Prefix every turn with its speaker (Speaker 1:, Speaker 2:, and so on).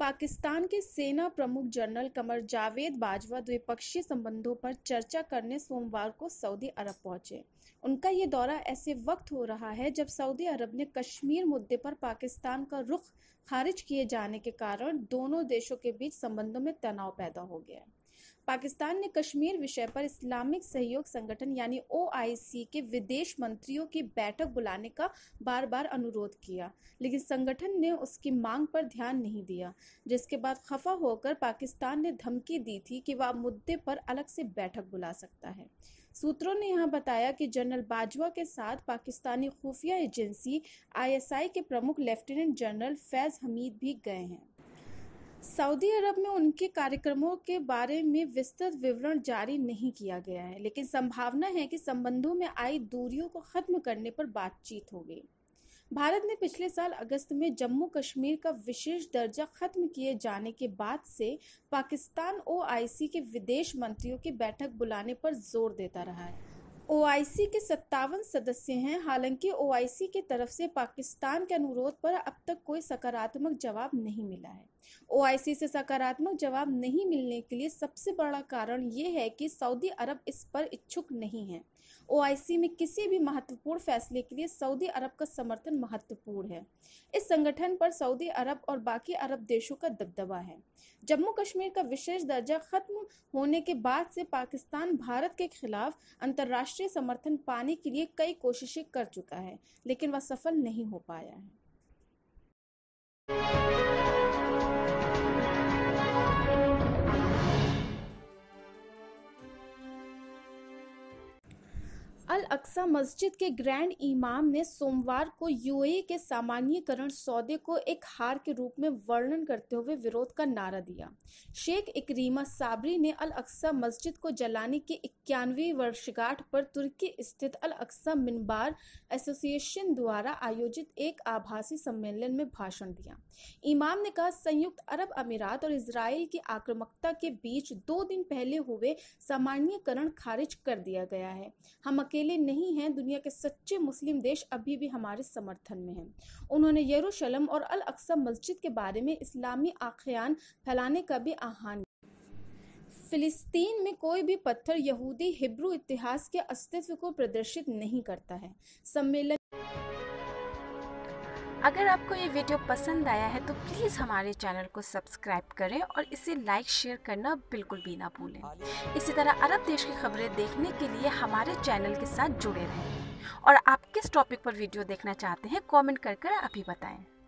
Speaker 1: पाकिस्तान के सेना प्रमुख जनरल कमर जावेद बाजवा द्विपक्षीय संबंधों पर चर्चा करने सोमवार को सऊदी अरब पहुंचे उनका ये दौरा ऐसे वक्त हो रहा है जब सऊदी अरब ने कश्मीर मुद्दे पर पाकिस्तान का रुख खारिज किए जाने के कारण दोनों देशों के बीच संबंधों में तनाव पैदा हो गया है पाकिस्तान ने कश्मीर विषय पर इस्लामिक सहयोग संगठन यानी ओ के विदेश मंत्रियों की बैठक बुलाने का बार बार अनुरोध किया लेकिन संगठन ने उसकी मांग पर ध्यान नहीं दिया जिसके बाद खफा होकर पाकिस्तान ने धमकी दी थी कि वह मुद्दे पर अलग से बैठक बुला सकता है सूत्रों ने यहां बताया कि जनरल बाजवा के साथ पाकिस्तानी खुफिया एजेंसी आईएसआई के प्रमुख लेफ्टिनेंट जनरल फैज हमीद भी गए हैं सऊदी अरब में उनके कार्यक्रमों के बारे में विस्तृत विवरण जारी नहीं किया गया है लेकिन संभावना है कि संबंधों में आई दूरियों को खत्म करने पर बातचीत होगी भारत ने पिछले साल अगस्त में जम्मू कश्मीर का विशेष दर्जा खत्म किए जाने के बाद से पाकिस्तान सी के विदेश मंत्रियों की बैठक बुलाने पर जोर देता रहा है ओआईसी के सत्तावन सदस्य हैं हालांकि ओआईसी की तरफ से पाकिस्तान के अनुरोध पर अब तक कोई सकारात्मक जवाब नहीं मिला है ओआईसी से सकारात्मक जवाब नहीं मिलने के लिए सबसे बड़ा कारण ये है कि सऊदी अरब इस पर इच्छुक नहीं है ओआईसी में किसी भी महत्वपूर्ण फैसले के लिए सऊदी अरब का समर्थन महत्वपूर्ण है इस संगठन पर सऊदी अरब और बाकी अरब देशों का दबदबा है जम्मू कश्मीर का विशेष दर्जा खत्म होने के बाद से पाकिस्तान भारत के खिलाफ अंतर्राष्ट्रीय राष्ट्रीय समर्थन पाने के लिए कई कोशिशें कर चुका है लेकिन वह सफल नहीं हो पाया है अल अक्सा मस्जिद के ग्रैंड इमाम ने सोमवार को यूएई के सामान्यकरण सौदे को एक हार के रूप में वर्णन करते हुए विरोध का नारा दिया शेख इकरीमा साबरी ने अल अक्सा मस्जिद को जलाने की इक्यानवे वर्षगांठ पर तुर्की स्थित अल अक्सा मिनबार एसोसिएशन द्वारा आयोजित एक आभासी सम्मेलन में भाषण दिया इमाम ने कहा संयुक्त अरब अमीरात और इसराइल की आक्रामकता के बीच दो दिन पहले हुए सामान्यकरण खारिज कर दिया गया है हम अकेले अकेले नहीं हैं दुनिया के सच्चे मुस्लिम देश अभी भी हमारे समर्थन में हैं उन्होंने यरूशलम और अल अक्सा मस्जिद के बारे में इस्लामी आख्यान फैलाने का भी आह्वान फिलिस्तीन में कोई भी पत्थर यहूदी हिब्रू इतिहास के अस्तित्व को प्रदर्शित नहीं करता है सम्मेलन अगर आपको ये वीडियो पसंद आया है तो प्लीज़ हमारे चैनल को सब्सक्राइब करें और इसे लाइक शेयर करना बिल्कुल भी ना भूलें इसी तरह अरब देश की खबरें देखने के लिए हमारे चैनल के साथ जुड़े रहें और आप किस टॉपिक पर वीडियो देखना चाहते हैं कमेंट कर कर अभी बताएं